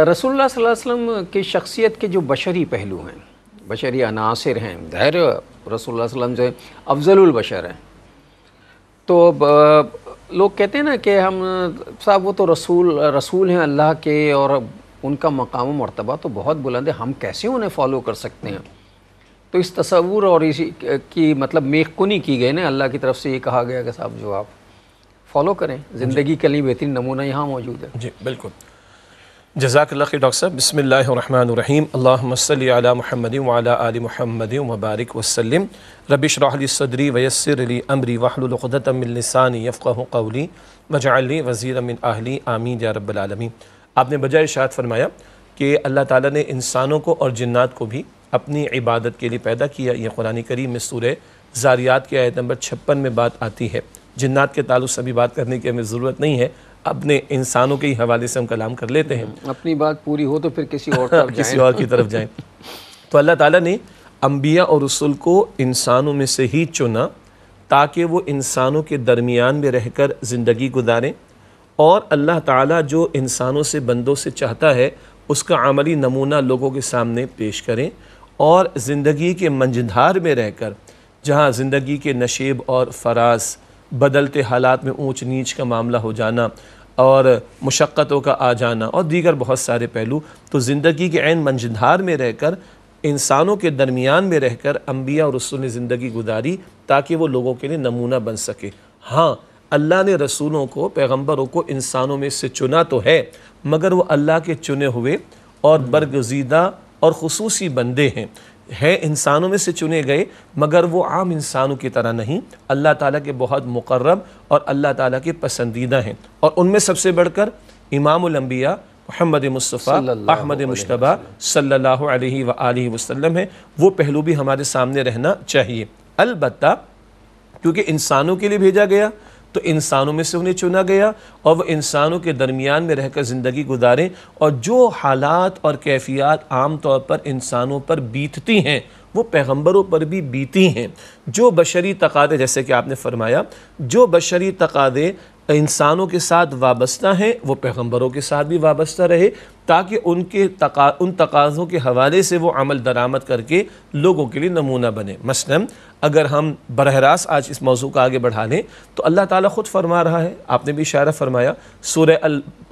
रसोल्ला वसल्लम की शख्सियत के जो बशरी पहलू हैं बशरी अनासर हैं ज़ाहिर रसोल्ला वसल्लम जो है बशर हैं तो लोग कहते हैं ना कि हम साहब वो तो रसूल रसूल हैं अल्लाह के और उनका मकाम मरतबा तो बहुत बुलंद है हम कैसे उन्हें फ़ॉलो कर सकते हैं तो इस तस्वूर और इसी की मतलब मेखकुनी की गई ना अल्लाह की तरफ से ये कहा गया कि साहब जो आप फॉलो करें ज़िंदगी के लिए बेहतरीन नमूना यहाँ मौजूद है जी बिल्कुल जजाकल्ला डॉक्टर साहब बसमीम अल्लामसल महमद वाल महमद वबारक वसलम रबिशरली सदरी वयसरली अमरी वाहलदतमिलसानी यफ़क़ली वजाली वज़ी अमिन आहली आमीन या रबालमी आपने बजाय शाद फरमाया कि अल्लाह ताला ने इंसानों को और जन्ात को भी अपनी इबादत के लिए पैदा किया यह कुरान करीम में सूर ज़ारियात के आयत नंबर छप्पन में बात आती है जिन्नात के ताल्लुक से अभी बात करने की हमें ज़रूरत नहीं है अपने इंसानों के ही हवाले से हम कलाम कर लेते हैं हम्म, अपनी बात पूरी हो तो फिर किसी और तरफ किसी और की तरफ जाएं तो अल्लाह ताला ने अम्बिया और रसुल को इंसानों में से ही चुना ताकि वो इंसानों के दरमियान में रहकर ज़िंदगी गुजारें और अल्लाह ताला जो इंसानों से बंदों से चाहता है उसका अमली नमूना लोगों के सामने पेश करें और ज़िंदगी के मंझधार में रहकर जहाँ ज़िंदगी के नशेब और फराज बदलते हालात में ऊंच नीच का मामला हो जाना और मशक्क़तों का आ जाना और दीगर बहुत सारे पहलू तो ज़िंदगी के आन मंझधार में रहकर इंसानों के दरमियान में रहकर अम्बिया और रसूल ने ज़िंदगी गुजारी ताकि वो लोगों के लिए नमूना बन सके हाँ अल्लाह ने रसूलों को पैगम्बरों को इंसानों में से चुना तो है मगर वो अल्लाह के चुने हुए और बरगजीदा और खसूसी बंदे हैं है इंसानों में से चुने गए मगर वो आम इंसानों की तरह नहीं अल्लाह ताला के बहुत मुकर्रब और अल्लाह ताला के पसंदीदा हैं और उनमें सबसे बढ़कर इमामबिया महमद मुस्तफ़ा अहमद मुशतबा सल्ला वसम है वो पहलू भी हमारे सामने रहना चाहिए अलबत् क्योंकि इंसानों के लिए भेजा गया तो इंसानों में से उन्हें चुना गया और वह इंसानों के दरमियान में रहकर ज़िंदगी गुजारें और जो हालात और कैफ़ियात आम तौर पर इंसानों पर बीतती हैं वो पैगंबरों पर भी बीती हैं जो बशरी तकादे जैसे कि आपने फरमाया जो बशरी तकादे इंसानों के साथ वाबस्ता हैं वो पैगम्बरों के साथ भी वाबस्ता रहे ताकि उनके तका उन तकाज़ों के हवाले से वो अमल दरामद करके लोगों के लिए नमूना बने मसलन अगर हम बरह रास्त आज इस मौजू का आगे बढ़ा लें तो अल्लाह ताला ख़ुद फरमा रहा है आपने भी इशारा फरमाया सूर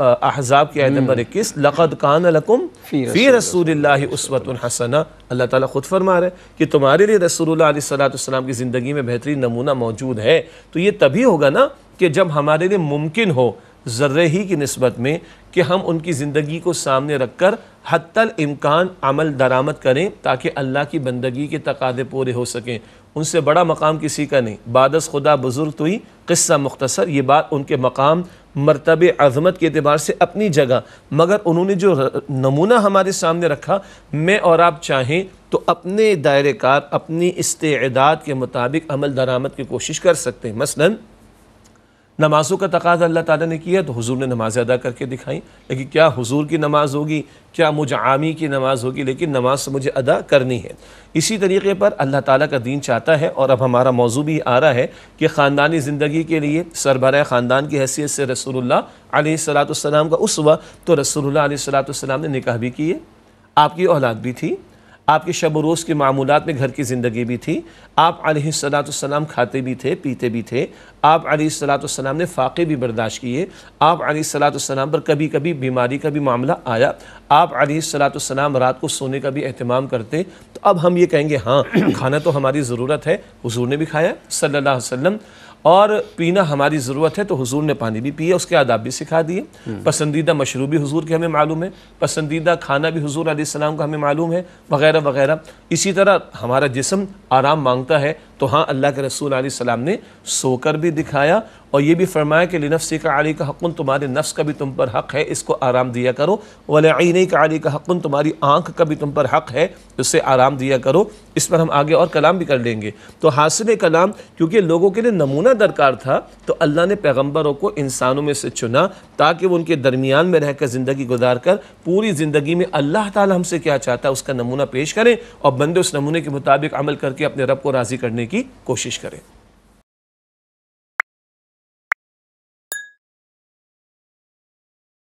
अहजाब की आयत नंबर इक्कीस हम्म। लक़द कान लकुम फ़ी रसूल उसवत हसना अल्लाह ताला ख़ुद फरमा रहा है कि तुम्हारे लिए रसूल सलाम की ज़िंदगी में बेहतरीन नमूना मौजूद है तो ये तभी होगा ना कि जब हमारे लिए मुमकिन हो ज़र्रे ही की नस्बत में कि हम उनकी ज़िंदगी को सामने रख कर हतल इम्कान अमल दरामद करें ताकि अल्लाह की बंदगी के तकादे पूरे हो सकें उनसे बड़ा मकाम किसी का नहीं बादस खुदा बुज़ुर्ग हुई किस्सा मुख्तसर ये बात उनके मकाम मरतब अजमत के अतबार से अपनी जगह मगर उन्होंने जो नमूना हमारे सामने रखा मैं और आप चाहें तो अपने दायरे कार अपनी इस्तेदाद के मुताबिक अमल दरामद की कोशिश कर सकते हैं मसलन नमाज़ों का तकाजा अल्लाह ताला ने किया तो हुजूर ने नमाज़ें अदा करके दिखाई लेकिन क्या हुजूर की नमाज़ होगी क्या मुझ आमी की नमाज़ होगी लेकिन नमाज तो मुझे अदा करनी है इसी तरीके पर अल्लाह ताला का दीन चाहता है और अब हमारा मौजू भी आ रहा है कि ख़ानदानी ज़िंदगी के लिए सरबरा ख़ानदान की हैसियत से रसोल्ला सलाम का उस वक्त तो रसोल्ला सलाम ने निकाह भी किए आपकी औलाद भी थी आपके शब रोज़ के मामूलत में घर की ज़िंदगी भी थी आप सलाम खाते भी थे पीते भी थे आप सलाम ने फ़ाक़े भी बर्दाश्त किए आप सलाम पर कभी कभी बीमारी का भी मामला आया आप सलाम रात को सोने का भी अहतमाम करते तो अब हम ये कहेंगे हाँ खाना तो हमारी ज़रूरत है हजूर ने भी खाया सल्ला वसम और पीना हमारी ज़रूरत है तो हुजूर ने पानी भी पिया उसके आदाब भी सिखा दिए हम्म। पसंदीदा मशरूब भी हुजूर के हमें मालूम है पसंदीदा खाना भी हुजूर सलाम का हमें मालूम है वगैरह वगैरह इसी तरह हमारा जिसम आराम मांगता है तो हाँ अल्लाह के रसूल सलाम ने सोकर भी दिखाया और ये भी फरमाया कि लिनफसी का आली का हकन तुम्हारे नफ्स का भी तुम पर हक़ है इसको आराम दिया करो वलैनी का आली का हक़न तुम्हारी आँख का भी तुम पर हक़ है उससे आराम दिया करो इस पर हम आगे और कलाम भी कर लेंगे तो हासिल कलाम क्योंकि लोगों के लिए नमूना दरकार था तो अल्लाह ने पैगम्बरों को इंसानों में से चुना ताकि वो उनके दरमियान में रहकर ज़िंदगी गुजार कर पूरी ज़िंदगी में अल्लाह ताली हमसे क्या चाहता है उसका नमूना पेश करें और बंदे उस नमूने के मुताबिक अमल करके अपने रब को राज़ी करने की कोशिश करें